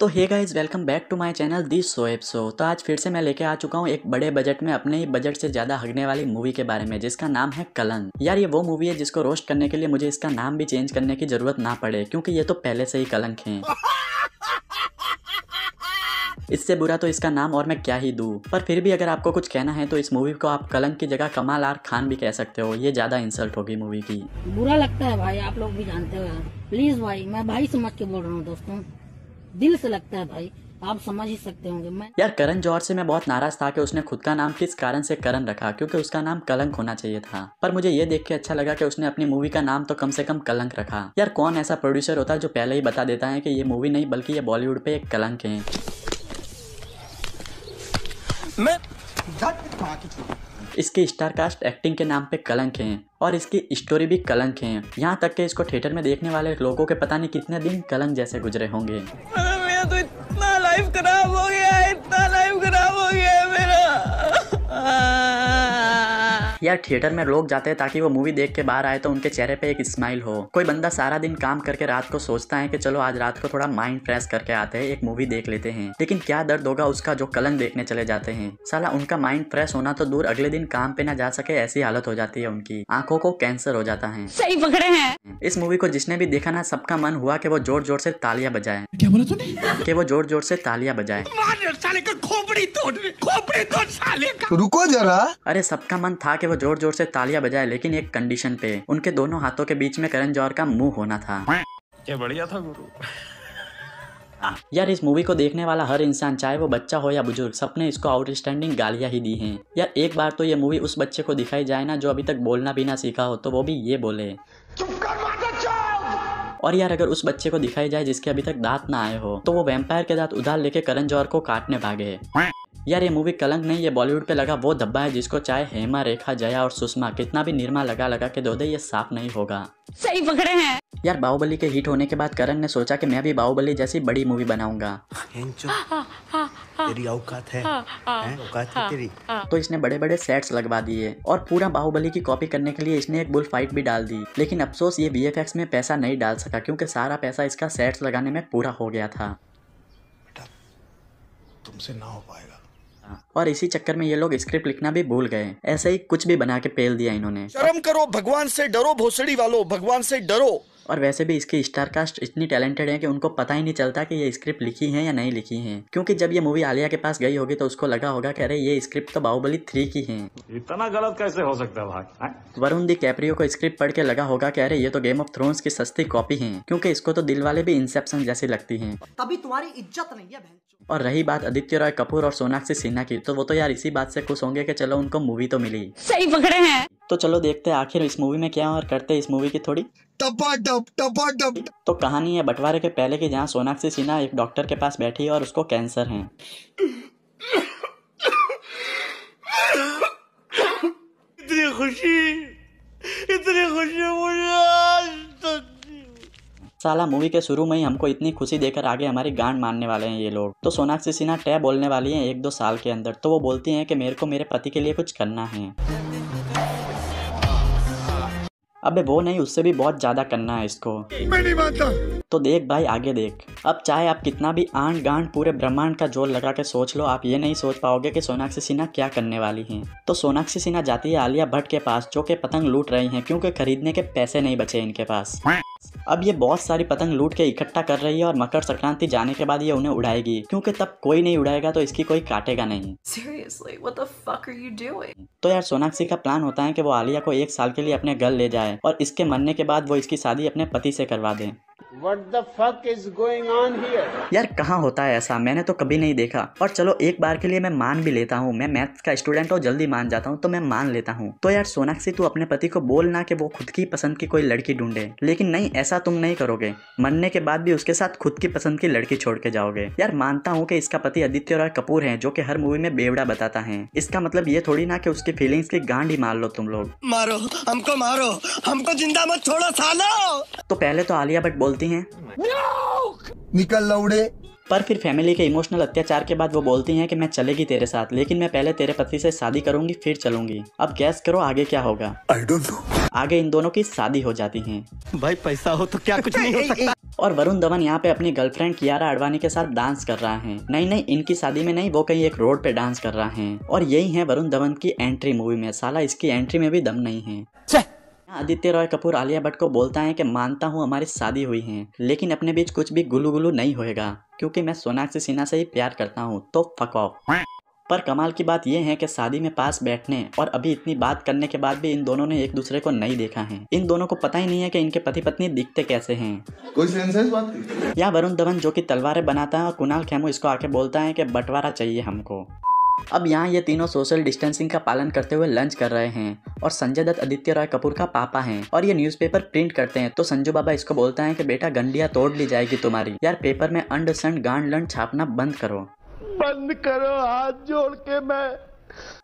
तो hey guys welcome back to my channel this Shoaib so तो आज फिर से मैं लेके आ चुका हूँ एक बड़े बजट में अपने ही बजट से ज़्यादा हगने वाली मूवी के बारे में जिसका नाम है कलन यार ये वो मूवी है जिसको रोस्ट करने के लिए मुझे इसका नाम भी चेंज करने की ज़रूरत ना पड़े क्योंकि ये तो पहले से ही कलंक है इससे बुरा तो इसका नाम और मैं क्या ही दू पर फिर भी अगर आपको कुछ कहना है तो इस मूवी को आप कलंक की जगह कमाल आर खान भी कह सकते हो ये ज़्यादा इंसल्ट होगी मूवी की बुरा लगता है भाई आप लोग भी जानते हो प्लीज़ भाई मैं भाई समझ के बोल रहा हूँ दोस्तों दिल से लगता है भाई आप समझ ही सकते होंगे मैं यार करण जौहर से मैं बहुत नाराज था कि उसने खुद का नाम किस कारण से करण रखा क्योंकि उसका नाम कलंक होना चाहिए था पर मुझे ये देख के अच्छा लगा कि उसने अपनी मूवी का नाम तो कम से कम कलंक रखा यार कौन ऐसा प्रोड्यूसर होता है जो पहले ही बता देता है कि ये मूवी नहीं बल्कि ये बॉलीवुड पे एक कलंक है मैं इसकी स्टारकास्ट एक्टिंग के नाम पे कलंक है और इसकी स्टोरी भी कलंक है यहाँ तक के इसको थिएटर में देखने वाले लोगों के पता नहीं कितने दिन कलंक जैसे गुजरे होंगे तो इतना लाइफ खराब हो गया इतना लाइफ खराब हो यार थिएटर में लोग जाते हैं ताकि वो मूवी देख के बाहर आए तो उनके चेहरे पे एक स्माइल हो कोई बंदा सारा दिन काम करके रात को सोचता है कि चलो आज रात को थोड़ा माइंड फ्रेश करके आते हैं एक मूवी देख लेते हैं लेकिन क्या दर्द होगा उसका जो कलंक देखने चले जाते हैं साला उनका माइंड फ्रेश होना तो दूर अगले दिन काम पे ना जा सके ऐसी हालत हो जाती है उनकी आंखों को कैंसर हो जाता है सही पकड़े हैं इस मूवी को जिसने भी देखा ना सबका मन हुआ की वो जोर जोर से तालियां बजाए क्या बोला तूने वो जोर जोर से तालियां बजाए खोपड़ी तोड़ खोपड़ी तोड़ साले का रुको जरा अरे सबका मन था वो जोर जोर से तालियां बजाए लेकिन एक कंडीशन पे उनके दोनों हाथों के बीच में करण जौहर का मुंह होना था क्या बढ़िया था गुरु हाँ, यार इस मूवी को देखने वाला हर इंसान चाहे वो बच्चा हो या बुजुर्ग सबने इसको आउटस्टैंडिंग गालियां ही दी हैं यार एक बार तो ये मूवी उस बच्चे को दिखाई जाए ना जो अभी तक बोलना भी ना सीखा हो तो वो भी ये बोले और यार अगर उस बच्चे को दिखाई जाए जिसके अभी तक दांत ना आए हो तो वो वैम्पायर के दांत उधार लेके करण जौहर को काटने भागे यार ये मूवी कलंक नहीं ये बॉलीवुड पे लगा वो धब्बा है जिसको चाहे हेमा रेखा जया और सुषमा कितना भी निर्मा लगा लगा के दो दे ये साफ नहीं होगा सही पकड़े हैं यार बाहुबली के हिट होने के बाद करण ने सोचा कि मैं भी बाहुबली जैसी बड़ी मूवी बनाऊंगा हाँ, हाँ, हाँ, तेरी औकात है, है, औकात है तेरी तो इसने बड़े बड़े सेट्स लगवा दिए और पूरा बाहुबली की कॉपी करने के लिए इसने एक बुल फाइट भी डाल दी लेकिन अफसोस ये वी में पैसा नहीं डाल सका क्योंकि सारा पैसा इसका सेट्स लगाने में पूरा हो गया था तुमसे ना हो पाएगा था और इसी चक्कर में ये लोग स्क्रिप्ट लिखना भी भूल गए ऐसे ही कुछ भी बना के पेल दिया इन्होंने शर्म करो भगवान से डरो भोसड़ी वालों भगवान से डरो और वैसे भी इसकी स्टार कास्ट इतनी टैलेंटेड है कि उनको पता ही नहीं चलता कि ये स्क्रिप्ट लिखी है या नहीं लिखी है क्योंकि जब ये मूवी आलिया के पास गई होगी तो उसको लगा होगा कि अरे ये स्क्रिप्ट तो बाहुबली थ्री की है इतना गलत कैसे हो सकता है वरुण दी कैप्रियो को स्क्रिप्ट पढ़ के लगा होगा कि अरे ये तो गेम ऑफ थ्रोन्स की सस्ती कॉपी है क्योंकि इसको तो दिल वाले भी इंसेप्शन जैसी लगती है तभी तुम्हारी इज्जत नहीं है और रही बात आदित्य रॉय कपूर और सोनाक्षी सिन्हा की तो वो तो यार इसी बात से खुश होंगे कि चलो उनको मूवी तो मिली सही पकड़े हैं तो चलो देखते हैं आखिर इस मूवी में क्या है और करते हैं इस मूवी की थोड़ी टपा टप टपा टप तो कहानी है बंटवारे के पहले की जहाँ सोनाक्षी सिन्हा एक डॉक्टर के पास बैठी है और उसको कैंसर है इतनी खुशी इतनी खुशी साला मूवी के शुरू में ही हमको इतनी खुशी देकर आगे हमारी गांड मारने वाले हैं ये लोग तो सोनाक्षी सिन्हा टै बोलने वाली है एक दो साल के अंदर तो वो बोलती हैं कि मेरे को मेरे पति के लिए कुछ करना है अबे वो नहीं उससे भी बहुत ज़्यादा करना है इसको मैं नहीं मानता तो देख भाई आगे देख अब चाहे आप कितना भी आंड गांड पूरे ब्रह्मांड का जोर लगा के सोच लो आप ये नहीं सोच पाओगे कि सोनाक्षी सिन्हा क्या करने वाली हैं तो सोनाक्षी सिन्हा जाती है आलिया भट्ट के पास जो के पतंग लूट रही हैं क्योंकि खरीदने के पैसे नहीं बचे इनके पास अब ये बहुत सारी पतंग लूट के इकट्ठा कर रही है और मकर संक्रांति जाने के बाद ये उन्हें उड़ाएगी क्योंकि तब कोई नहीं उड़ाएगा तो इसकी कोई काटेगा नहीं तो यार सोनाक्षी का प्लान होता है कि वो आलिया को एक साल के लिए अपने घर ले जाए और इसके मरने के बाद वो इसकी शादी अपने पति से करवा दे What the fuck is going on here? यार कहाँ होता है ऐसा मैंने तो कभी नहीं देखा और चलो एक बार के लिए मैं मान भी लेता हूँ मैं मैथ्स का स्टूडेंट हूँ जल्दी मान जाता हूँ तो मैं मान लेता हूँ तो यार सोनाक्षी तू अपने पति को बोल ना कि वो खुद की पसंद की कोई लड़की ढूंढे लेकिन नहीं ऐसा तुम नहीं करोगे मरने के बाद भी उसके साथ खुद की पसंद की लड़की छोड़ के जाओगे यार मानता हूँ की इसका पति आदित्य रॉय कपूर है जो की हर मूवी में बेवड़ा बताता है इसका मतलब ये थोड़ी ना की उसकी फीलिंग्स की गांड ही मार लो तुम लोग मारो हमको मारो हमको जिंदा मत छोड़ो सालो तो पहले तो आलिया भट्ट बोलती हैं निकल लौड़े पर फिर फैमिली के इमोशनल अत्याचार के बाद वो बोलती हैं कि मैं चलेगी तेरे साथ लेकिन मैं पहले तेरे पति से शादी करूंगी फिर चलूंगी अब गैस करो आगे क्या होगा आई डोंट नो आगे इन दोनों की शादी हो जाती है भाई पैसा हो तो क्या कुछ नहीं हो सकता और वरुण धवन यहाँ पे अपनी गर्लफ्रेंड कियारा अडवाणी के साथ डांस कर रहा है नहीं नहीं इनकी शादी में नहीं वो कहीं एक रोड पे डांस कर रहा है और यही है वरुण धवन की एंट्री मूवी में साला इसकी एंट्री में भी दम नहीं है आदित्य रॉय कपूर आलिया भट्ट को बोलता है कि मानता हूँ हमारी शादी हुई है लेकिन अपने बीच कुछ भी गुलू गुलू नहीं होएगा क्योंकि मैं सोनाक्षी सिन्हा से ही प्यार करता हूँ तो फक ऑफ पर कमाल की बात यह है कि शादी में पास बैठने और अभी इतनी बात करने के बाद भी इन दोनों ने एक दूसरे को नहीं देखा है इन दोनों को पता ही नहीं है कि इनके पति पत्नी दिखते कैसे हैं कोई सेंस है इस बात या वरुण धवन जो कि तलवारें बनाता है और कुणाल खेमू इसको आके बोलता है कि बंटवारा चाहिए हमको अब यहाँ ये तीनों सोशल डिस्टेंसिंग का पालन करते हुए लंच कर रहे हैं और संजय दत्त आदित्य रॉय कपूर का पापा हैं और ये न्यूज़पेपर प्रिंट करते हैं तो संजू बाबा इसको बोलता है कि बेटा गंडिया तोड़ ली जाएगी तुम्हारी यार पेपर में अंड संड गांड लंड छापना बंद करो बंद करो हाथ जोड़ के मैं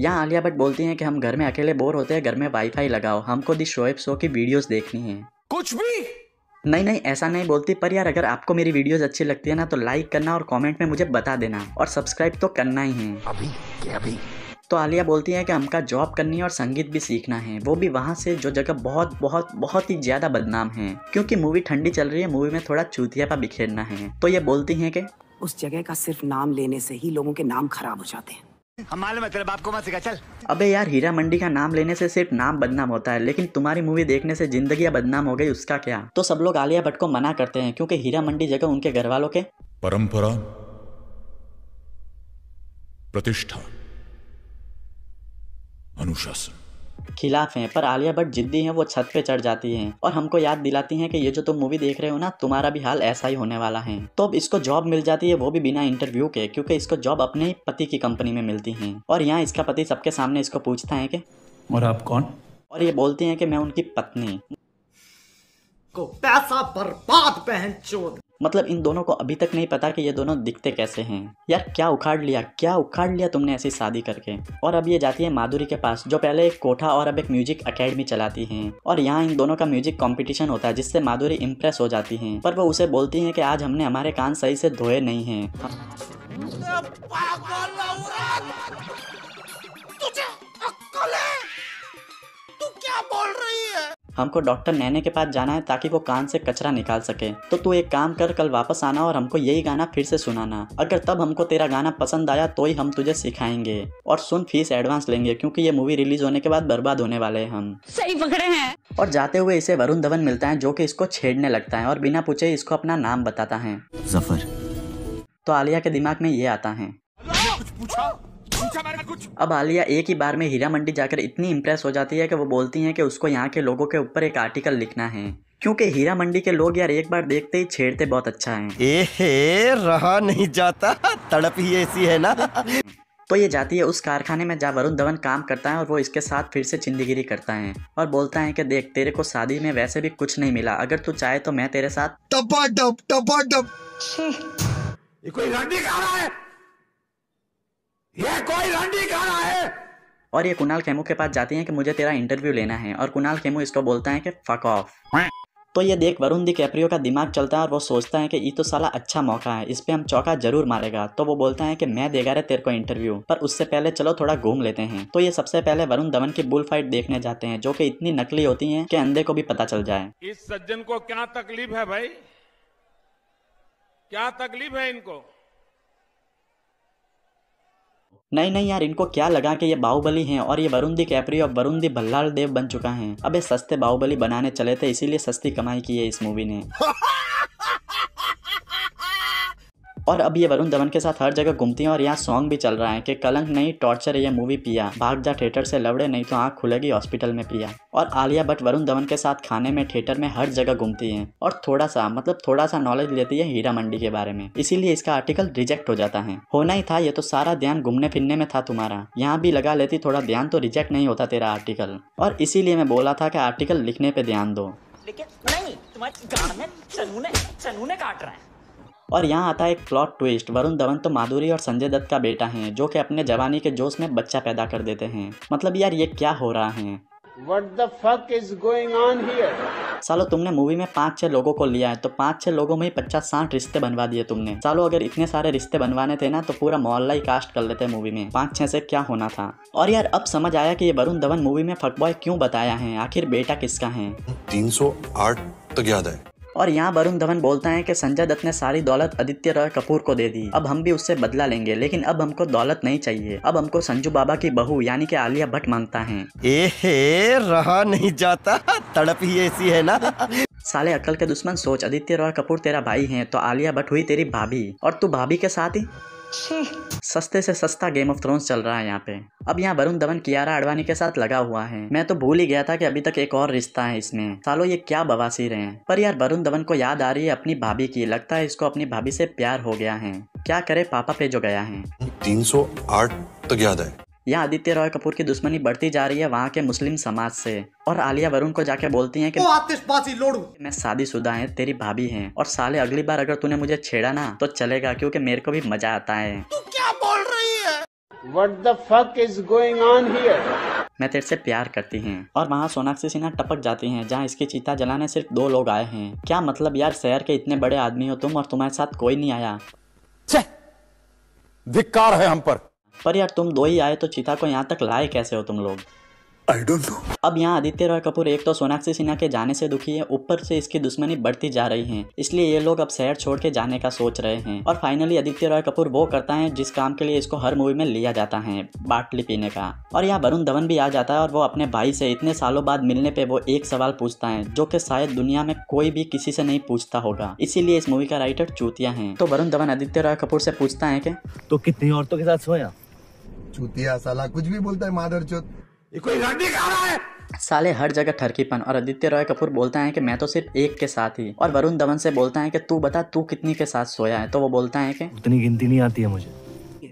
यहाँ आलिया भट्ट बोलती हैं कि हम घर में अकेले बोर होते हैं घर में वाईफाई लगाओ हमको दी शोएब शो की वीडियोस देखनी है कुछ भी नहीं नहीं ऐसा नहीं बोलती पर यार अगर आपको मेरी वीडियोस अच्छी लगती है ना तो लाइक करना और कमेंट में मुझे बता देना और सब्सक्राइब तो करना ही है अभी अभी तो आलिया बोलती है कि हमका जॉब करनी है और संगीत भी सीखना है वो भी वहाँ से जो जगह बहुत बहुत बहुत ही ज़्यादा बदनाम है क्योंकि मूवी ठंडी चल रही है मूवी में थोड़ा चूतिया पा बिखेरना है तो ये बोलती है की उस जगह का सिर्फ नाम लेने से ही लोगों के नाम खराब हो जाते हैं तेरे बाप को मत सिखा चल अबे यार हीरा मंडी का नाम लेने से सिर्फ नाम बदनाम होता है लेकिन तुम्हारी मूवी देखने से जिंदगी बदनाम हो गई उसका क्या तो सब लोग आलिया भट्ट को मना करते हैं क्योंकि हीरा मंडी जगह उनके घर वालों के परंपरा प्रतिष्ठा अनुशासन खिलाफ हैं पर आलिया भट्ट जिद्दी हैं वो छत पे चढ़ जाती हैं और हमको याद दिलाती हैं कि ये जो तुम मूवी देख रहे हो ना तुम्हारा भी हाल ऐसा ही होने वाला है तो अब इसको जॉब मिल जाती है वो भी बिना इंटरव्यू के क्योंकि इसको जॉब अपने ही पति की कंपनी में मिलती है और यहाँ इसका पति सबके सामने इसको पूछता है की और आप कौन और ये बोलती है की मैं उनकी पत्नी को पैसा बर्बाद पहन चोर मतलब इन दोनों को अभी तक नहीं पता कि ये दोनों दिखते कैसे हैं यार क्या उखाड़ लिया क्या उखाड़ लिया तुमने ऐसी शादी करके और अब ये जाती है माधुरी के पास जो पहले एक कोठा और अब एक म्यूजिक अकेडमी चलाती है और यहाँ इन दोनों का म्यूजिक कॉम्पिटिशन होता है जिससे माधुरी इम्प्रेस हो जाती है पर वो उसे बोलती है की आज हमने हमारे कान सही से धोए नहीं है हमको डॉक्टर नैने के पास जाना है ताकि वो कान से कचरा निकाल सके तो तू एक काम कर कल वापस आना और हमको यही गाना फिर से सुनाना अगर तब हमको तेरा गाना पसंद आया तो ही हम तुझे सिखाएंगे और सुन फीस एडवांस लेंगे क्योंकि ये मूवी रिलीज होने के बाद बर्बाद होने वाले हैं हम सही पकड़े हैं और जाते हुए इसे वरुण धवन मिलता है जो की इसको छेड़ने लगता है और बिना पूछे इसको अपना नाम बताता है जफर तो आलिया के दिमाग में ये आता है कुछ पूछा अब आलिया एक ही बार में हीरा मंडी जाकर इतनी इम्प्रेस हो जाती है कि वो बोलती हैं कि उसको यहाँ के लोगों के ऊपर एक आर्टिकल लिखना है क्योंकि हीरा मंडी के लोग यार एक बार देखते ही छेड़ते बहुत अच्छा है एहे, रहा नहीं जाता तड़प ही ऐसी है ना तो ये जाती है उस कारखाने में जहाँ वरुण धवन काम करता है और वो इसके साथ फिर से चिंदगीरी करता है और बोलता है कि देख तेरे को शादी में वैसे भी कुछ नहीं मिला अगर तू चाहे तो मैं तेरे साथ टपा टप टपा टप ये कोई रहा है ये कोई रंडी खाना है और ये कुणाल खेमू के पास जाती है कि मुझे तेरा इंटरव्यू लेना है और कुणाल खेमू इसको बोलता है कि फक ऑफ तो ये देख वरुण दी कैप्रियो का दिमाग चलता है और वो सोचता है कि ये तो साला अच्छा मौका है इस पे हम चौका जरूर मारेगा तो वो बोलता है कि मैं देगा रे तेरे को इंटरव्यू पर उससे पहले चलो थोड़ा घूम लेते हैं तो ये सबसे पहले वरुण धवन की बुल फाइट देखने जाते हैं जो कि इतनी नकली होती है कि अंधे को भी पता चल जाए इस सज्जन को क्या तकलीफ है भाई क्या तकलीफ है इनको नहीं नहीं यार इनको क्या लगा कि ये बाहुबली हैं और ये वरुंदी कैपरी और वरुंदी भल्लाल देव बन चुका है अब ये सस्ते बाहुबली बनाने चले थे इसीलिए सस्ती कमाई की है इस मूवी ने और अब ये वरुण धवन के साथ हर जगह घूमती हैं और यहाँ सॉन्ग भी चल रहा है कि कलंक नहीं टॉर्चर ये मूवी पिया भाग जा थिएटर से लवड़े नहीं तो आँख खुलेगी हॉस्पिटल में पिया और आलिया भट्ट वरुण धवन के साथ खाने में थिएटर में हर जगह घूमती है और थोड़ा सा मतलब थोड़ा सा नॉलेज लेती है हीरा मंडी के बारे में इसीलिए इसका आर्टिकल रिजेक्ट हो जाता है होना ही था ये तो सारा ध्यान घूमने फिरने में था तुम्हारा यहाँ भी लगा लेती थोड़ा ध्यान तो रिजेक्ट नहीं होता तेरा आर्टिकल और इसीलिए मैं बोला था कि आर्टिकल लिखने पे ध्यान दो लेकिन नहीं तुम्हारे गाल में चनूने चनूने काट रहे हैं और यहाँ आता है एक प्लॉट ट्विस्ट वरुण धवन तो माधुरी और संजय दत्त का बेटा है जो कि अपने जवानी के जोश में बच्चा पैदा कर देते हैं मतलब यार ये क्या हो रहा है What the fuck is going on here? सालो तुमने मूवी में पाँच छह लोगों को लिया है तो पाँच छह लोगों में ही पचास साठ रिश्ते बनवा दिए तुमने सालो अगर इतने सारे रिश्ते बनवाने थे ना तो पूरा मोहल्ला ही कास्ट कर लेते मूवी में पाँच छह से क्या होना था और यार अब समझ आया कि ये वरुण धवन मूवी में फटबॉय क्यों बताया है आखिर बेटा किसका है तीन सौ आठ तो याद है और यहाँ वरुण धवन बोलता है कि संजय दत्त ने सारी दौलत आदित्य रॉय कपूर को दे दी अब हम भी उससे बदला लेंगे लेकिन अब हमको दौलत नहीं चाहिए अब हमको संजू बाबा की बहू यानी कि आलिया भट्ट मांगता है एहे रहा नहीं जाता तड़प ही ऐसी है ना साले अकल के दुश्मन सोच आदित्य रॉय कपूर तेरा भाई है तो आलिया भट्ट हुई तेरी भाभी और तू भाभी के साथ ही सस्ते से सस्ता गेम ऑफ थ्रोन्स चल रहा है यहाँ पे अब यहाँ वरुण धवन कियारा अडवाणी के साथ लगा हुआ है मैं तो भूल ही गया था कि अभी तक एक और रिश्ता है इसमें सालो ये क्या बवासीर हैं पर यार वरुण धवन को याद आ रही है अपनी भाभी की लगता है इसको अपनी भाभी से प्यार हो गया है क्या करे पापा पे जो गया है तीन सौ आठ तक याद है यहाँ आदित्य रॉय कपूर की दुश्मनी बढ़ती जा रही है वहाँ के मुस्लिम समाज से और आलिया वरुण को जाके बोलती हैं कि ओ आतिशबाजी लोड़ू मैं है तेरी भाभी है और साले अगली बार अगर तूने मुझे छेड़ा ना तो चलेगा क्योंकि मेरे को भी मजा आता है तू क्या बोल रही है What the fuck is going on here? मैं तेरे से प्यार करती हूँ और वहाँ सोनाक्षी सिन्हा टपक जाती हैं जहाँ इसकी चीता जलाने सिर्फ दो लोग आए हैं क्या मतलब यार शहर के इतने बड़े आदमी हो तुम और तुम्हारे साथ कोई नहीं आया धिक्कार है हम पर पर यार तुम दो ही आए तो चिता को यहाँ तक लाए कैसे हो तुम लोग आई डोंट नो अब यहाँ आदित्य रॉय कपूर एक तो सोनाक्षी सिन्हा के जाने से दुखी है ऊपर से इसकी दुश्मनी बढ़ती जा रही है इसलिए ये लोग अब शहर छोड़ के जाने का सोच रहे हैं और फाइनली आदित्य रॉय कपूर वो करता है जिस काम के लिए इसको हर मूवी में लिया जाता है बाटली पीने का और यहाँ वरुण धवन भी आ जाता है और वो अपने भाई से इतने सालों बाद मिलने पे वो एक सवाल पूछता है जो की शायद दुनिया में कोई भी किसी से नहीं पूछता होगा इसीलिए इस मूवी का राइटर चूतिया है तो वरुण धवन आदित्य रॉय कपूर से पूछता है की तो कितनी औरतों के साथ सोया चूतिया साला कुछ भी बोलता है माधर ये कोई रंडी खा रहा है साले हर जगह ठरकीपन और आदित्य रॉय कपूर बोलता है कि मैं तो सिर्फ एक के साथ ही और वरुण धवन से बोलता है कि तू बता तू कितनी के साथ सोया है तो वो बोलता है कि उतनी गिनती नहीं आती है मुझे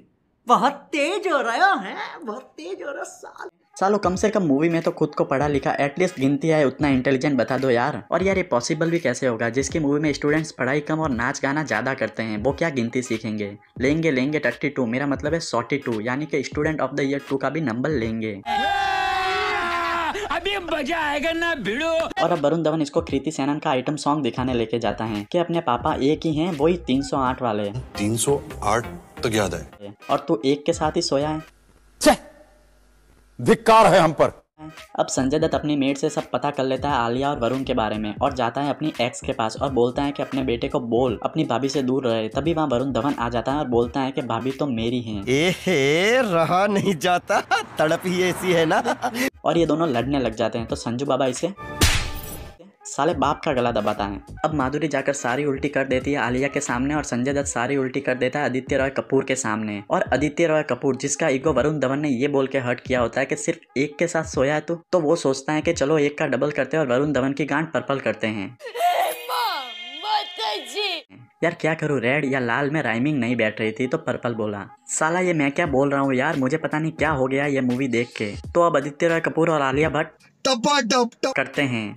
बहुत तेज हो रहा है बहुत तेज हो रहा साल सालो कम से कम मूवी में तो खुद को पढ़ा लिखा एटलीस्ट गिनती है उतना इंटेलिजेंट बता दो यार और यार ये पॉसिबल भी कैसे होगा जिसकी मूवी में स्टूडेंट्स पढ़ाई कम और नाच गाना ज्यादा करते हैं वो क्या गिनती सीखेंगे लेंगे लेंगे थर्टी टू मेरा मतलब है सॉटी टू यानी कि student of the year two का भी नंबर लेंगे अभी मजा आएगा ना भिड़ो और अब वरुण धवन इसको कृति सेनन का आइटम सॉन्ग दिखाने लेके जाता है कि अपने पापा एक ही हैं वही 308 वाले 308 तो याद है और तू एक के साथ ही सोया है धिक्कार है हम पर अब संजय दत्त अपनी मेड से सब पता कर लेता है आलिया और वरुण के बारे में और जाता है अपनी एक्स के पास और बोलता है कि अपने बेटे को बोल अपनी भाभी से दूर रहे तभी वहाँ वरुण धवन आ जाता है और बोलता है कि भाभी तो मेरी है एहे, रहा नहीं जाता तड़प ही ऐसी है ना और ये दोनों लड़ने लग जाते हैं तो संजू बाबा इसे साले बाप का गला दबाता है अब माधुरी जाकर सारी उल्टी कर देती है आलिया के सामने और संजय दत्त सारी उल्टी कर देता है आदित्य रॉय कपूर के सामने और आदित्य रॉय कपूर जिसका ईगो वरुण धवन ने ये बोल के हर्ट किया होता है कि सिर्फ एक के साथ सोया है तो, तो वो सोचता है कि चलो एक का डबल करते हैं और वरुण धवन की गांड पर्पल करते हैं यार क्या करूँ रेड या लाल में राइमिंग नहीं बैठ रही थी तो पर्पल बोला साला ये मैं क्या बोल रहा हूँ यार मुझे पता नहीं क्या हो गया ये मूवी देख के तो अब आदित्य रॉय कपूर और आलिया भट्ट करते हैं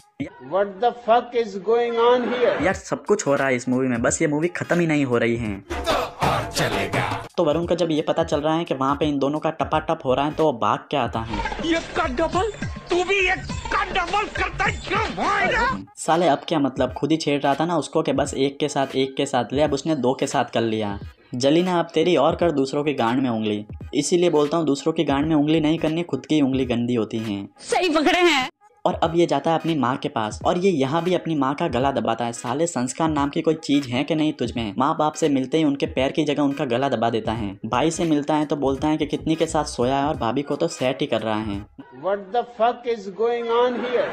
What the fuck is going on here? यार सब कुछ हो रहा है इस मूवी में बस ये मूवी खत्म ही नहीं हो रही है तो और चलेगा तो वरुण का जब ये पता चल रहा है कि वहाँ पे इन दोनों का टपा टप हो रहा है तो वो भाग के आता है ये का डबल तू भी ये का डबल कर साले अब क्या मतलब खुद ही छेड़ रहा था ना उसको के बस एक के साथ एक के साथ ले अब उसने दो के साथ कर लिया जली ना अब तेरी और कर दूसरों की गांड में उंगली इसीलिए बोलता हूँ दूसरों की गांड में उंगली नहीं करनी खुद की उंगली गंदी होती है सही पकड़े हैं और अब ये जाता है अपनी माँ के पास और ये यहाँ भी अपनी माँ का गला दबाता है साले संस्कार नाम की कोई चीज है कि नहीं तुझमें माँ बाप से मिलते ही उनके पैर की जगह उनका गला दबा देता है भाई से मिलता है तो बोलता है कि कितनी के साथ सोया है और भाभी को तो सेट ही कर रहा है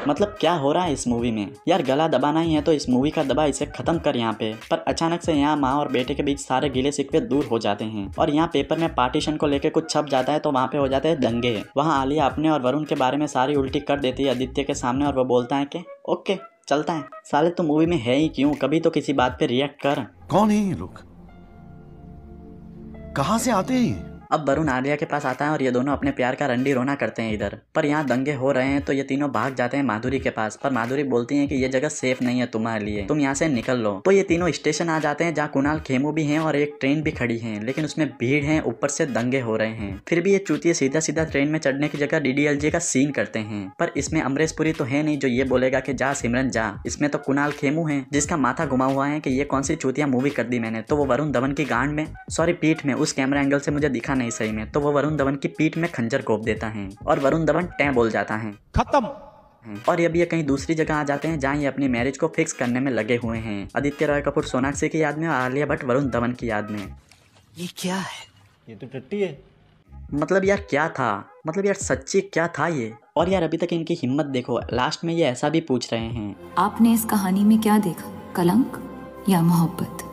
मतलब क्या हो रहा है इस मूवी में यार गला दबाना ही है तो इस मूवी का दबा इसे खत्म कर यहाँ पे पर अचानक से यहाँ माँ और बेटे के बीच सारे गिले सिक्के दूर हो जाते हैं और यहाँ पेपर में पार्टीशन को लेकर कुछ छप जाता है तो वहाँ पे हो जाते हैं दंगे वहाँ आलिया अपने और वरुण के बारे में सारी उल्टी कर देती है आदित्य के सामने और वो बोलता है की ओके चलता है साले तो मूवी में है ही क्यूँ कभी तो किसी बात पे रिएक्ट कर कौन है ये लोग कहाँ से आते हैं अब वरुण आर्या के पास आता है और ये दोनों अपने प्यार का रंडी रोना करते हैं इधर पर यहाँ दंगे हो रहे हैं तो ये तीनों भाग जाते हैं माधुरी के पास पर माधुरी बोलती है कि ये जगह सेफ नहीं है तुम्हारे लिए तुम यहाँ से निकल लो तो ये तीनों स्टेशन आ जाते हैं जहाँ कुणाल खेमू भी है और एक ट्रेन भी खड़ी है लेकिन उसमें भीड़ है ऊपर से दंगे हो रहे हैं फिर भी ये चूतिए सीधा सीधा ट्रेन में चढ़ने की जगह डीडीएलजे का सीन करते हैं पर इसमें अमरेश पुरी तो है नहीं जो ये बोलेगा की जा सिमरन जा इसमें तो कुणाल खेमू है जिसका माथा घुमा हुआ है की ये कौन सी चूतिया मूवी कर दी मैंने तो वो वरुण धवन की गांड में सॉरी पीठ में उस कैमरा एंगल से मुझे दिखा नहीं सही में तो वो वरुण धवन की पीठ में खंजर गोप देता है और वरुण धवन टै बोल जाता है खत्म और अब ये कहीं दूसरी जगह आ जाते हैं जहाँ ये अपनी मैरिज को फिक्स करने में लगे हुए हैं आदित्य रॉय कपूर सोनाक्षी की याद में और आलिया भट्ट वरुण धवन की याद में ये क्या है ये तो टट्टी है मतलब यार क्या था मतलब यार सच्ची क्या था ये और यार अभी तक इनकी हिम्मत देखो लास्ट में ये ऐसा भी पूछ रहे हैं आपने इस कहानी में क्या देखा कलंक या मोहब्बत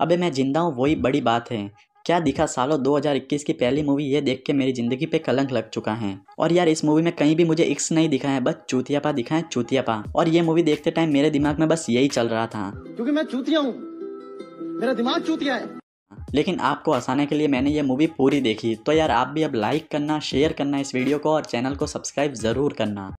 अबे मैं जिंदा हूँ वही बड़ी बात है क्या दिखा सालों 2021 की पहली मूवी ये देख के मेरी ज़िंदगी पे कलंक लग चुका है और यार इस मूवी में कहीं भी मुझे इक्स नहीं दिखा है बस चूतियापा दिखा है चूतियापा और ये मूवी देखते टाइम मेरे दिमाग में बस यही चल रहा था क्योंकि मैं चूतिया हूँ मेरा दिमाग चूतिया है लेकिन आपको हंसाने के लिए मैंने ये मूवी पूरी देखी तो यार आप भी अब लाइक करना शेयर करना इस वीडियो को और चैनल को सब्सक्राइब ज़रूर करना